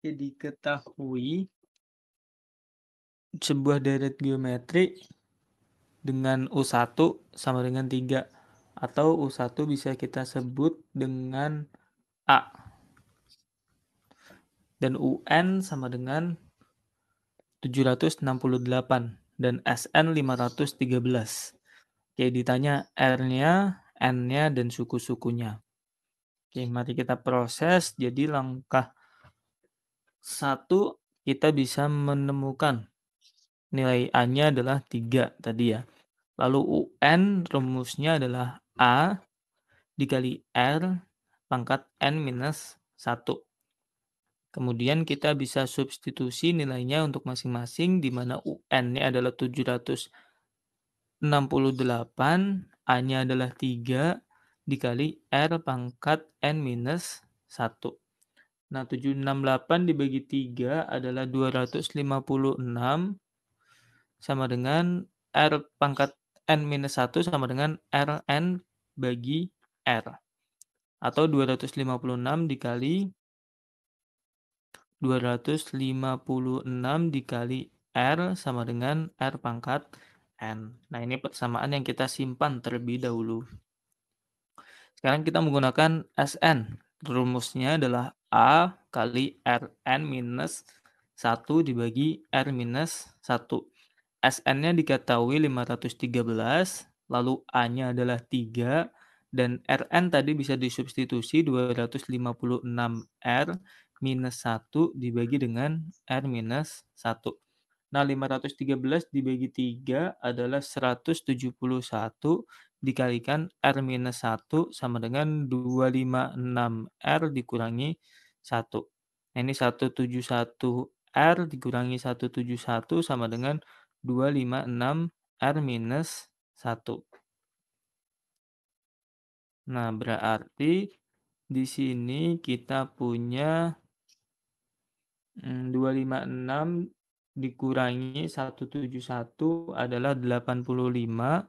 Ya, diketahui sebuah deret geometri dengan U1 sama dengan 3 atau U1 bisa kita sebut dengan A dan UN sama dengan 768 dan SN 513. Oke, ditanya R-nya, N-nya, dan suku-sukunya. Oke, mari kita proses. Jadi langkah satu, kita bisa menemukan nilai A-nya adalah 3 tadi ya. Lalu UN rumusnya adalah A dikali R pangkat N minus 1. Kemudian kita bisa substitusi nilainya untuk masing-masing di mana UN-nya adalah 768, A-nya adalah 3 dikali R pangkat N minus 1. Nah, 768 dibagi 3 adalah 256 sama dengan R pangkat N-1 minus sama dengan Rn bagi R. Atau 256 dikali 256 dikali R sama dengan R pangkat N. Nah, ini persamaan yang kita simpan terlebih dahulu. Sekarang kita menggunakan SN rumusnya adalah A kali Rn minus 1 dibagi R minus 1. SN-nya diketahui 513, lalu A-nya adalah 3, dan Rn tadi bisa disubstitusi 256R minus 1 dibagi dengan R minus 1. Nah, 513 dibagi 3 adalah 171 dikalikan R-1 sama dengan 256R dikurangi 1. Nah, ini 171R dikurangi 171 sama dengan 256R minus 1. Nah, berarti di sini kita punya 256 hmm, dikurangi 171 adalah 85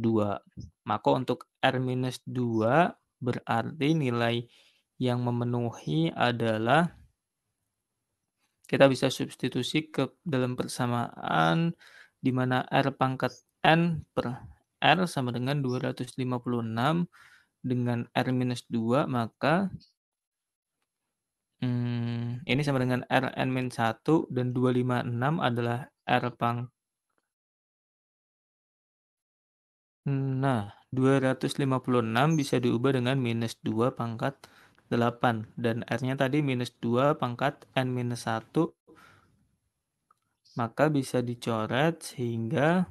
2. Maka untuk R-2 berarti nilai yang memenuhi adalah kita bisa substitusi ke dalam persamaan di mana R pangkat N per R sama dengan 256 dengan R-2 maka hmm, ini sama dengan Rn-1 dan 256 adalah R pangkat Hmm, nah, 256 bisa diubah dengan minus -2 pangkat 8 dan R-nya tadi -2 pangkat N-1 minus maka bisa dicoret sehingga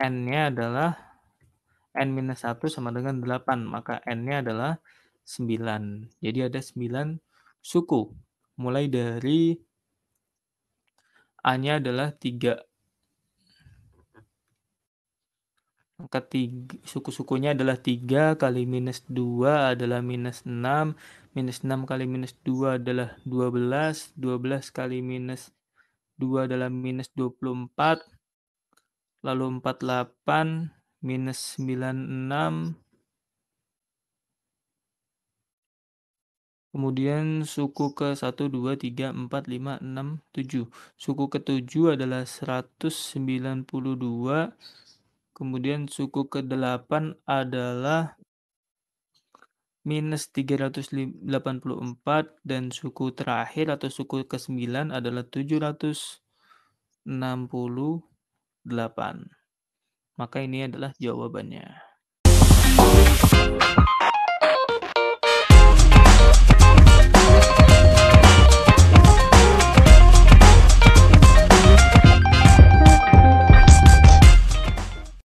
N-nya adalah N-1 minus sama dengan 8, maka N-nya adalah 9. Jadi ada 9 suku, mulai dari A-nya adalah 3. Maka tiga, suku-sukunya adalah 3 kali minus 2 adalah minus 6. Minus 6 kali minus 2 adalah 12. 12 kali minus 2 adalah minus 24. Lalu 48 minus 96. Kemudian suku ke 1, 2, 3, 4, 5, 6, 7. Suku ke 7 adalah 192. Kemudian suku ke-8 adalah minus 384 dan suku terakhir atau suku ke-9 adalah 768. Maka ini adalah jawabannya.